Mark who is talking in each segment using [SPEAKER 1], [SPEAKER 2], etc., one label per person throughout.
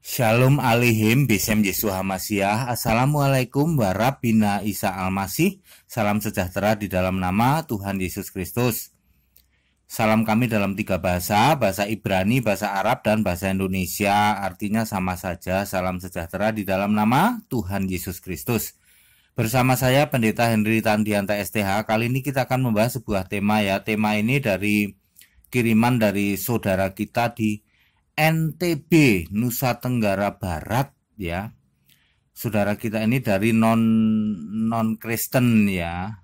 [SPEAKER 1] Shalom alihim bisem Yesu Hamasiah Assalamualaikum Warabina Isa Almasih Salam sejahtera di dalam nama Tuhan Yesus Kristus Salam kami dalam tiga bahasa, bahasa Ibrani, bahasa Arab, dan bahasa Indonesia Artinya sama saja, salam sejahtera di dalam nama Tuhan Yesus Kristus Bersama saya Pendeta Henry Tandianta STH Kali ini kita akan membahas sebuah tema ya Tema ini dari kiriman dari saudara kita di NTB Nusa Tenggara Barat ya saudara kita ini dari non non Kristen ya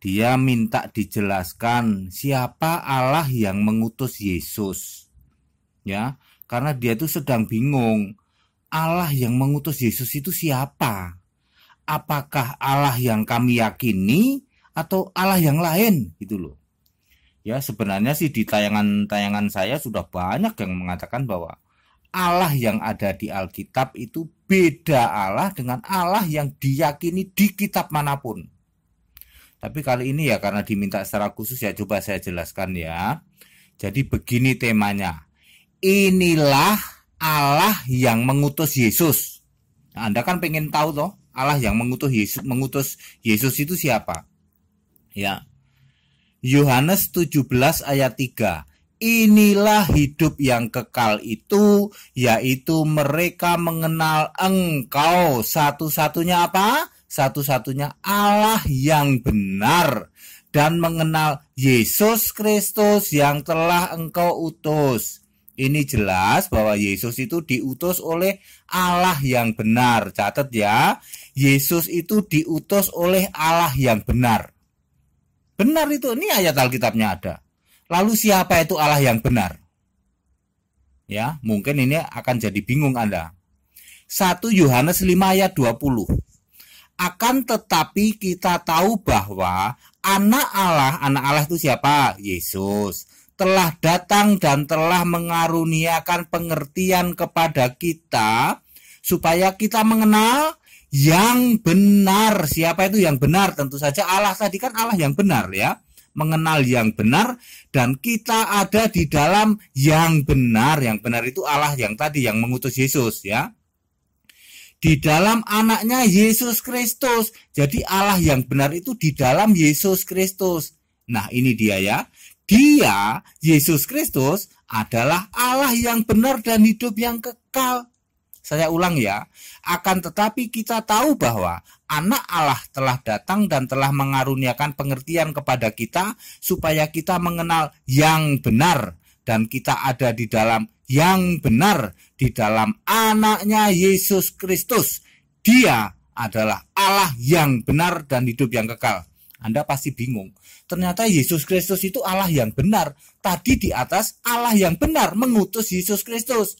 [SPEAKER 1] dia minta dijelaskan siapa Allah yang mengutus Yesus ya karena dia itu sedang bingung Allah yang mengutus Yesus itu siapa apakah Allah yang kami yakini atau Allah yang lain gitu loh ya sebenarnya sih di tayangan-tayangan saya sudah banyak yang mengatakan bahwa Allah yang ada di Alkitab itu beda Allah dengan Allah yang diyakini di kitab manapun. Tapi kali ini ya karena diminta secara khusus ya coba saya jelaskan ya. Jadi begini temanya. Inilah Allah yang mengutus Yesus. Nah, Anda kan pengen tahu toh Allah yang mengutus Yesus mengutus Yesus itu siapa? Ya. Yohanes 17 ayat 3. Inilah hidup yang kekal itu, yaitu mereka mengenal engkau satu-satunya apa? Satu-satunya Allah yang benar dan mengenal Yesus Kristus yang telah engkau utus. Ini jelas bahwa Yesus itu diutus oleh Allah yang benar. Catat ya, Yesus itu diutus oleh Allah yang benar. Benar itu, ini ayat Alkitabnya ada. Lalu siapa itu Allah yang benar? Ya, mungkin ini akan jadi bingung Anda. 1 Yohanes 5 ayat 20. Akan tetapi kita tahu bahwa anak Allah, anak Allah itu siapa? Yesus telah datang dan telah mengaruniakan pengertian kepada kita supaya kita mengenal yang benar. Siapa itu yang benar? Tentu saja Allah tadi kan Allah yang benar ya. Mengenal yang benar dan kita ada di dalam yang benar. Yang benar itu Allah yang tadi yang mengutus Yesus ya. Di dalam anaknya Yesus Kristus. Jadi Allah yang benar itu di dalam Yesus Kristus. Nah, ini dia ya. Dia Yesus Kristus adalah Allah yang benar dan hidup yang kekal. Saya ulang ya, akan tetapi kita tahu bahwa Anak Allah telah datang dan telah mengaruniakan pengertian kepada kita, supaya kita mengenal yang benar, dan kita ada di dalam yang benar, di dalam Anaknya Yesus Kristus. Dia adalah Allah yang benar dan hidup yang kekal. Anda pasti bingung. Ternyata Yesus Kristus itu Allah yang benar. Tadi di atas Allah yang benar mengutus Yesus Kristus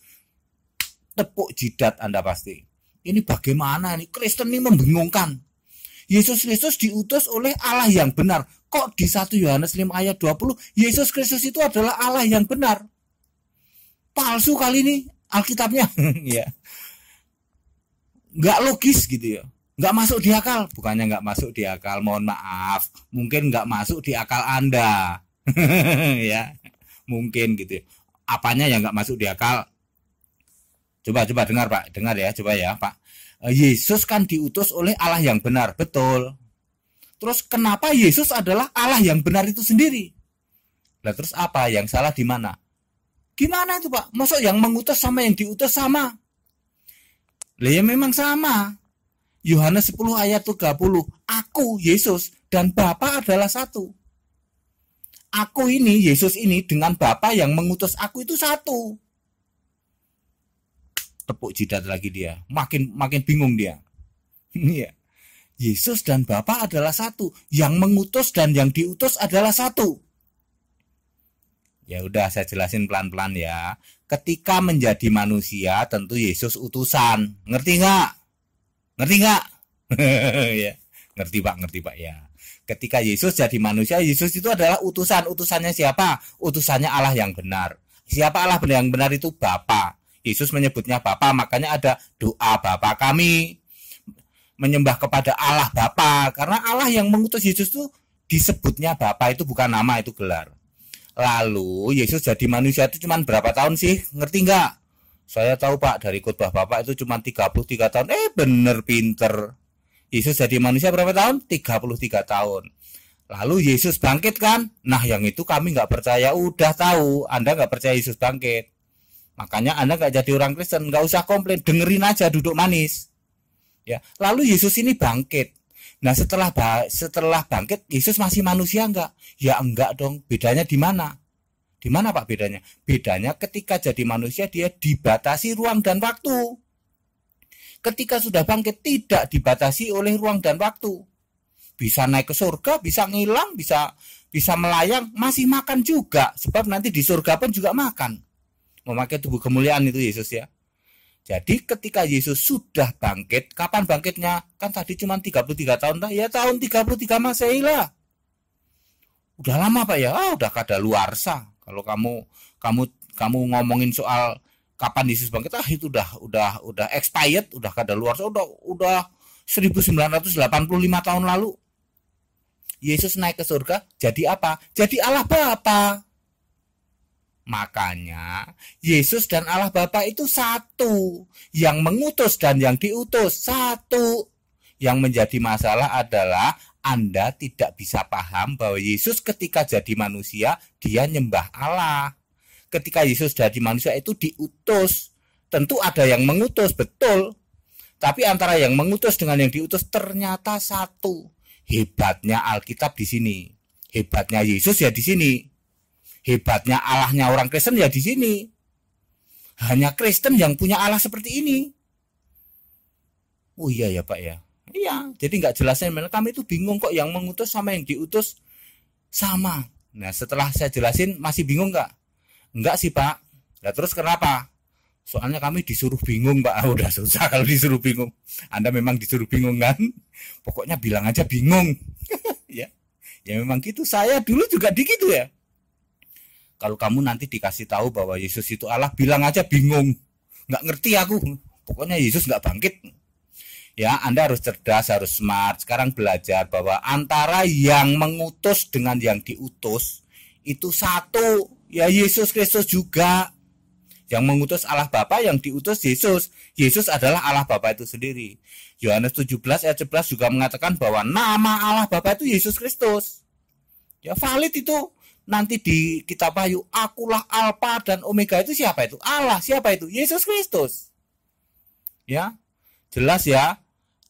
[SPEAKER 1] tepuk jidat Anda pasti. Ini bagaimana nih? Kristen ini membingungkan. Yesus Kristus diutus oleh Allah yang benar. Kok di 1 Yohanes 5 ayat 20 Yesus Kristus itu adalah Allah yang benar? Palsu kali ini Alkitabnya ya. Nggak logis gitu ya. Nggak masuk di akal, bukannya nggak masuk di akal, mohon maaf. Mungkin nggak masuk di akal Anda. ya. Mungkin gitu. Ya. Apanya yang nggak masuk di akal? Coba coba dengar Pak, dengar ya, coba ya Pak. Eh, Yesus kan diutus oleh Allah yang benar, betul. Terus kenapa Yesus adalah Allah yang benar itu sendiri? Nah, terus apa yang salah di mana? Gimana itu Pak? Masuk yang mengutus sama yang diutus sama? Lah ya memang sama. Yohanes 10 ayat 30, aku Yesus dan Bapa adalah satu. Aku ini, Yesus ini dengan Bapa yang mengutus aku itu satu tepuk jidat lagi dia. Makin makin bingung dia. Iya. Yesus dan Bapa adalah satu. Yang mengutus dan yang diutus adalah satu. Ya udah saya jelasin pelan-pelan ya. Ketika menjadi manusia tentu Yesus utusan. Ngerti nggak? Ngerti nggak? ya. Ngerti Pak, ngerti Pak ya. Ketika Yesus jadi manusia, Yesus itu adalah utusan. Utusannya siapa? Utusannya Allah yang benar. Siapa Allah yang benar itu Bapak. Yesus menyebutnya Bapa, makanya ada doa Bapa kami menyembah kepada Allah Bapa karena Allah yang mengutus Yesus itu disebutnya Bapa itu bukan nama itu gelar. Lalu Yesus jadi manusia itu cuma berapa tahun sih? Ngerti nggak? Saya tahu Pak dari khotbah Bapak itu cuma 33 tahun. Eh bener pinter. Yesus jadi manusia berapa tahun? 33 tahun. Lalu Yesus bangkit kan? Nah yang itu kami nggak percaya. Udah tahu Anda nggak percaya Yesus bangkit. Makanya Anda nggak jadi orang Kristen, nggak usah komplain, dengerin aja duduk manis. Ya, lalu Yesus ini bangkit. Nah setelah setelah bangkit Yesus masih manusia enggak? Ya enggak dong. Bedanya di mana? Di mana Pak bedanya? Bedanya ketika jadi manusia dia dibatasi ruang dan waktu. Ketika sudah bangkit tidak dibatasi oleh ruang dan waktu. Bisa naik ke surga, bisa ngilang, bisa bisa melayang, masih makan juga sebab nanti di surga pun juga makan memakai tubuh kemuliaan itu Yesus ya. Jadi ketika Yesus sudah bangkit, kapan bangkitnya? Kan tadi cuma 33 tahun, dah. ya tahun 33 Masehi lah. Udah lama Pak ya, ah, udah kada luar sah. Kalau kamu kamu kamu ngomongin soal kapan Yesus bangkit, ah itu udah udah udah expired, udah kada luar sah, udah udah 1985 tahun lalu. Yesus naik ke surga jadi apa? Jadi Allah Bapa. Makanya Yesus dan Allah Bapa itu satu, yang mengutus dan yang diutus satu. Yang menjadi masalah adalah Anda tidak bisa paham bahwa Yesus ketika jadi manusia dia nyembah Allah. Ketika Yesus jadi manusia itu diutus. Tentu ada yang mengutus, betul. Tapi antara yang mengutus dengan yang diutus ternyata satu. Hebatnya Alkitab di sini. Hebatnya Yesus ya di sini hebatnya Allahnya orang Kristen ya di sini. Hanya Kristen yang punya Allah seperti ini. Oh iya ya Pak ya. Iya, jadi nggak jelasnya mana kami itu bingung kok yang mengutus sama yang diutus sama. Nah setelah saya jelasin masih bingung nggak? Nggak sih Pak. Nah terus kenapa? Soalnya kami disuruh bingung Pak. Udah susah kalau disuruh bingung. Anda memang disuruh bingung kan? Pokoknya bilang aja bingung. ya. Ya memang gitu. Saya dulu juga digitu ya. Kalau kamu nanti dikasih tahu bahwa Yesus itu Allah, bilang aja bingung, nggak ngerti aku. Pokoknya Yesus nggak bangkit. Ya, Anda harus cerdas, harus smart. Sekarang belajar bahwa antara yang mengutus dengan yang diutus itu satu, ya Yesus Kristus juga. Yang mengutus Allah Bapa, yang diutus Yesus. Yesus adalah Allah Bapa itu sendiri. Yohanes 17 ayat 11 juga mengatakan bahwa nama Allah Bapa itu Yesus Kristus. Ya valid itu nanti di kitab Wahyu, akulah Alfa dan Omega itu siapa itu? Allah, siapa itu? Yesus Kristus. Ya. Jelas ya.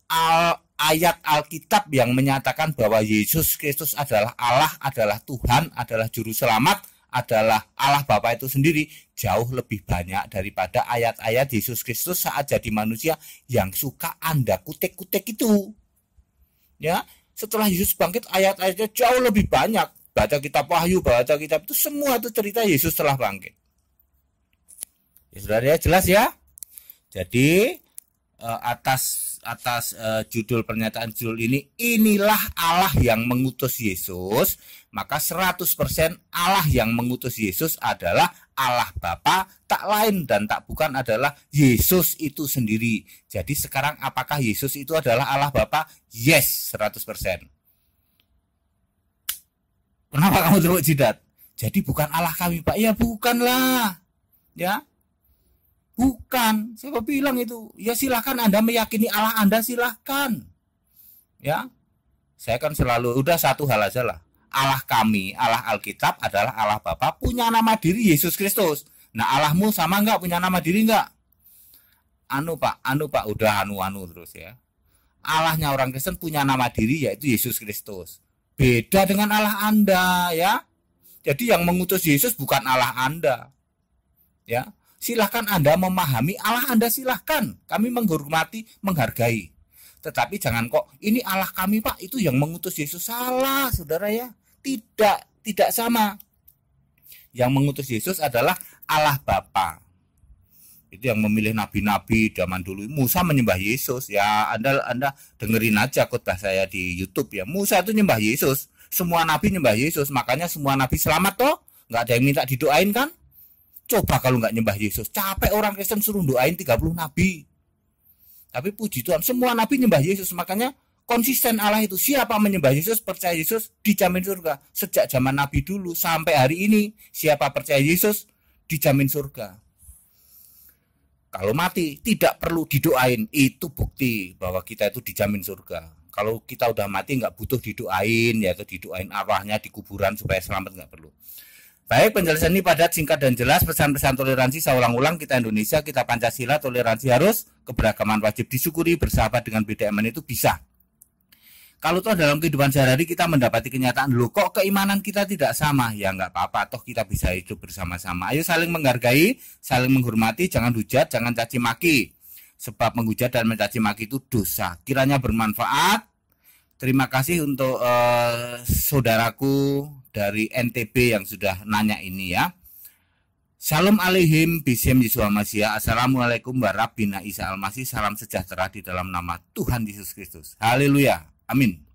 [SPEAKER 1] Al ayat Alkitab yang menyatakan bahwa Yesus Kristus adalah Allah, adalah Tuhan, adalah juru selamat, adalah Allah Bapa itu sendiri jauh lebih banyak daripada ayat-ayat Yesus Kristus saat jadi manusia yang suka Anda kutek-kutek itu. Ya, setelah Yesus bangkit ayat-ayatnya jauh lebih banyak baca kitab Wahyu, baca kitab itu semua itu cerita Yesus telah bangkit. Ya, saudara ya jelas ya. Jadi eh, atas atas eh, judul pernyataan judul ini inilah Allah yang mengutus Yesus maka 100% Allah yang mengutus Yesus adalah Allah Bapa tak lain dan tak bukan adalah Yesus itu sendiri jadi sekarang apakah Yesus itu adalah Allah Bapa yes 100% Kenapa kamu teruk jidat? Jadi bukan Allah kami, Pak. Ya bukanlah. Ya. Bukan. Siapa bilang itu? Ya silahkan Anda meyakini Allah Anda silahkan. Ya. Saya kan selalu udah satu hal aja lah. Allah kami, Allah Alkitab adalah Allah Bapa punya nama diri Yesus Kristus. Nah Allahmu sama enggak punya nama diri enggak? Anu pak, anu pak, udah anu anu terus ya. Allahnya orang Kristen punya nama diri yaitu Yesus Kristus. Beda dengan Allah Anda ya. Jadi yang mengutus Yesus bukan Allah Anda. Ya. Silahkan Anda memahami Allah Anda silahkan. Kami menghormati, menghargai. Tetapi jangan kok ini Allah kami Pak itu yang mengutus Yesus salah saudara ya. Tidak, tidak sama. Yang mengutus Yesus adalah Allah Bapa itu yang memilih nabi-nabi zaman dulu Musa menyembah Yesus ya anda anda dengerin aja khotbah saya di YouTube ya Musa itu menyembah Yesus semua nabi menyembah Yesus makanya semua nabi selamat toh nggak ada yang minta didoain kan coba kalau nggak nyembah Yesus capek orang Kristen suruh doain 30 nabi tapi puji Tuhan semua nabi menyembah Yesus makanya konsisten Allah itu siapa menyembah Yesus percaya Yesus dijamin surga sejak zaman nabi dulu sampai hari ini siapa percaya Yesus dijamin surga kalau mati tidak perlu didoain, itu bukti bahwa kita itu dijamin surga. Kalau kita udah mati nggak butuh didoain, yaitu didoain arwahnya di kuburan supaya selamat nggak perlu. Baik, penjelasan ini padat, singkat dan jelas. Pesan-pesan toleransi saya ulang-ulang kita Indonesia, kita Pancasila, toleransi harus keberagaman wajib disyukuri, bersahabat dengan BDMN itu bisa. Kalau toh dalam kehidupan sehari-hari kita mendapati kenyataan lo kok keimanan kita tidak sama, ya nggak apa-apa, toh kita bisa hidup bersama-sama. Ayo saling menghargai, saling menghormati, jangan hujat, jangan caci maki. Sebab menghujat dan mencaci maki itu dosa. Kiranya bermanfaat. Terima kasih untuk eh, saudaraku dari NTB yang sudah nanya ini ya. Salam alaihim bisem Yesus ya. Assalamualaikum warahmatullahi wabarakatuh. Salam sejahtera di dalam nama Tuhan Yesus Kristus Haleluya Amin.